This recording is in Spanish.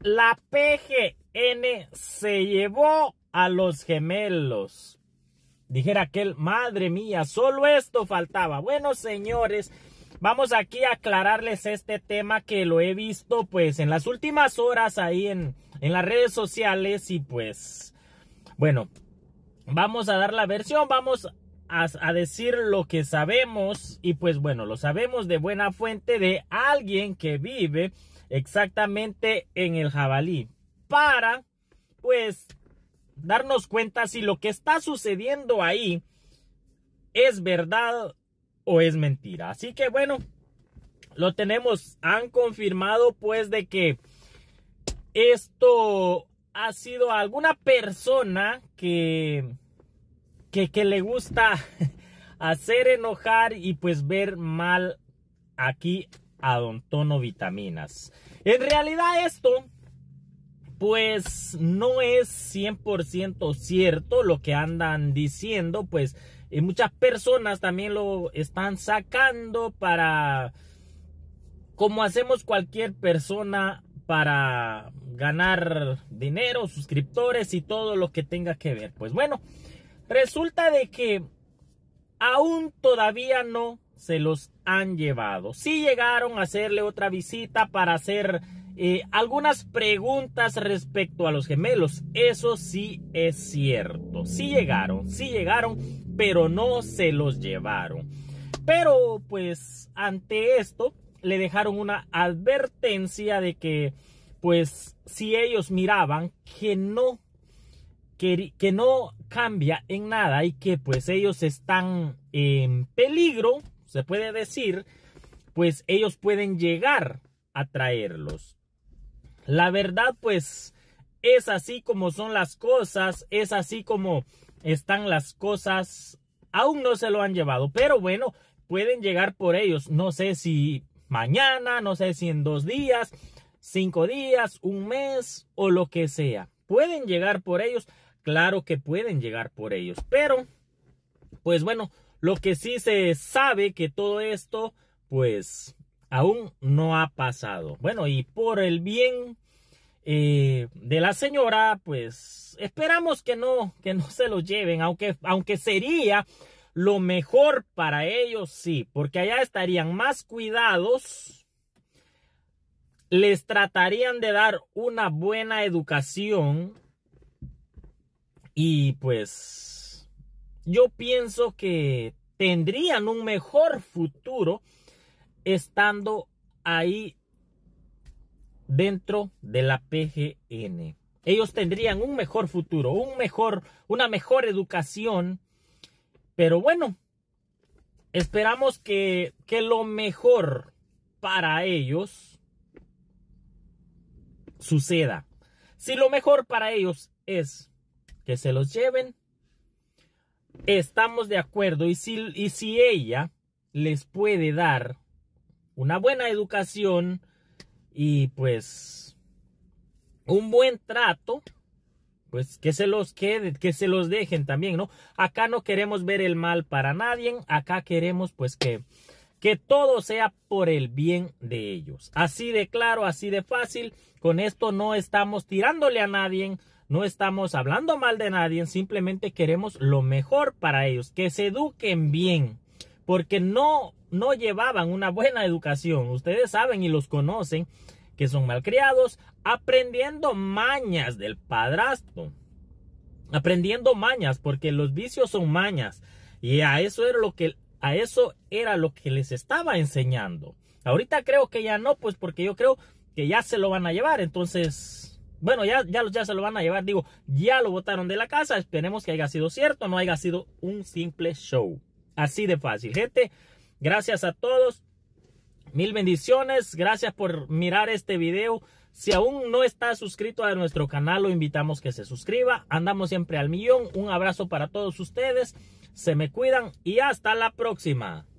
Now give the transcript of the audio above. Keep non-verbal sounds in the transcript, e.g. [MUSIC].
La PGN se llevó a los gemelos. Dijera aquel, madre mía, solo esto faltaba. Bueno, señores, vamos aquí a aclararles este tema que lo he visto pues en las últimas horas ahí en, en las redes sociales y pues, bueno, vamos a dar la versión, vamos a, decir lo que sabemos y pues bueno, lo sabemos de buena fuente de alguien que vive exactamente en el jabalí para pues darnos cuenta si lo que está sucediendo ahí es verdad o es mentira. Así que bueno, lo tenemos, han confirmado pues de que esto ha sido alguna persona que que, le gusta [LAUGHS] hacer enojar y pues ver mal aquí a Don Tono Vitaminas. En realidad esto pues no es 100% cierto lo que andan diciendo, pues eh, muchas personas también lo están sacando para como hacemos cualquier persona para ganar dinero, suscriptores y todo lo que tenga que ver. Pues bueno, Resulta de que aún todavía no se los han llevado. Sí llegaron a hacerle otra visita para hacer eh, algunas preguntas respecto a los gemelos. Eso sí es cierto. Sí llegaron, sí llegaron, pero no se los llevaron. Pero pues ante esto le dejaron una advertencia de que pues si ellos miraban que no que, no cambia en nada y que pues ellos están en peligro, se puede decir, pues ellos pueden llegar a traerlos. La verdad pues es así como son las cosas, es así como están las cosas. Aún no se lo han llevado, pero bueno, pueden llegar por ellos. No sé si mañana, no sé si en dos días, cinco días, un mes o lo que sea. Pueden llegar por ellos claro que pueden llegar por ellos. Pero, pues bueno, lo que sí se sabe que todo esto, pues aún no ha pasado. Bueno, y por el bien eh, de la señora, pues esperamos que no, que no se lo lleven, aunque, aunque sería lo mejor para ellos, sí, porque allá estarían más cuidados, les tratarían de dar una buena educación y pues yo pienso que tendrían un mejor futuro estando ahí dentro de la PGN. Ellos tendrían un mejor futuro, un mejor, una mejor educación. Pero bueno, esperamos que lo mejor para ellos suceda. Si lo mejor para ellos es que se los lleven. Estamos de acuerdo. Y si, y si ella les puede dar una buena educación y pues un buen trato, pues que se los quede, que se los dejen también, ¿no? Acá no queremos ver el mal para nadie, acá queremos pues que que todo sea por el bien de ellos. Así de claro, así de fácil. Con esto no estamos tirándole a nadie, no estamos hablando mal de nadie, simplemente queremos lo mejor para ellos, que se eduquen bien, porque no, no llevaban una buena educación. Ustedes saben y los conocen que son malcriados, aprendiendo mañas del padrastro, aprendiendo mañas, porque los vicios son mañas. Y a eso era lo que, a eso era lo que les estaba enseñando. Ahorita creo que ya no, pues porque yo creo que ya se lo van a llevar. Entonces, bueno, ya, ya, se lo van a llevar, digo, ya lo votaron de la casa, esperemos que haya sido cierto, no haya sido un simple show. Así de fácil, gente. Gracias a todos. Mil bendiciones. Gracias por mirar este video. Si aún no está suscrito a nuestro canal, lo invitamos que se suscriba. Andamos siempre al millón. Un abrazo para todos ustedes. Se me cuidan y hasta la próxima.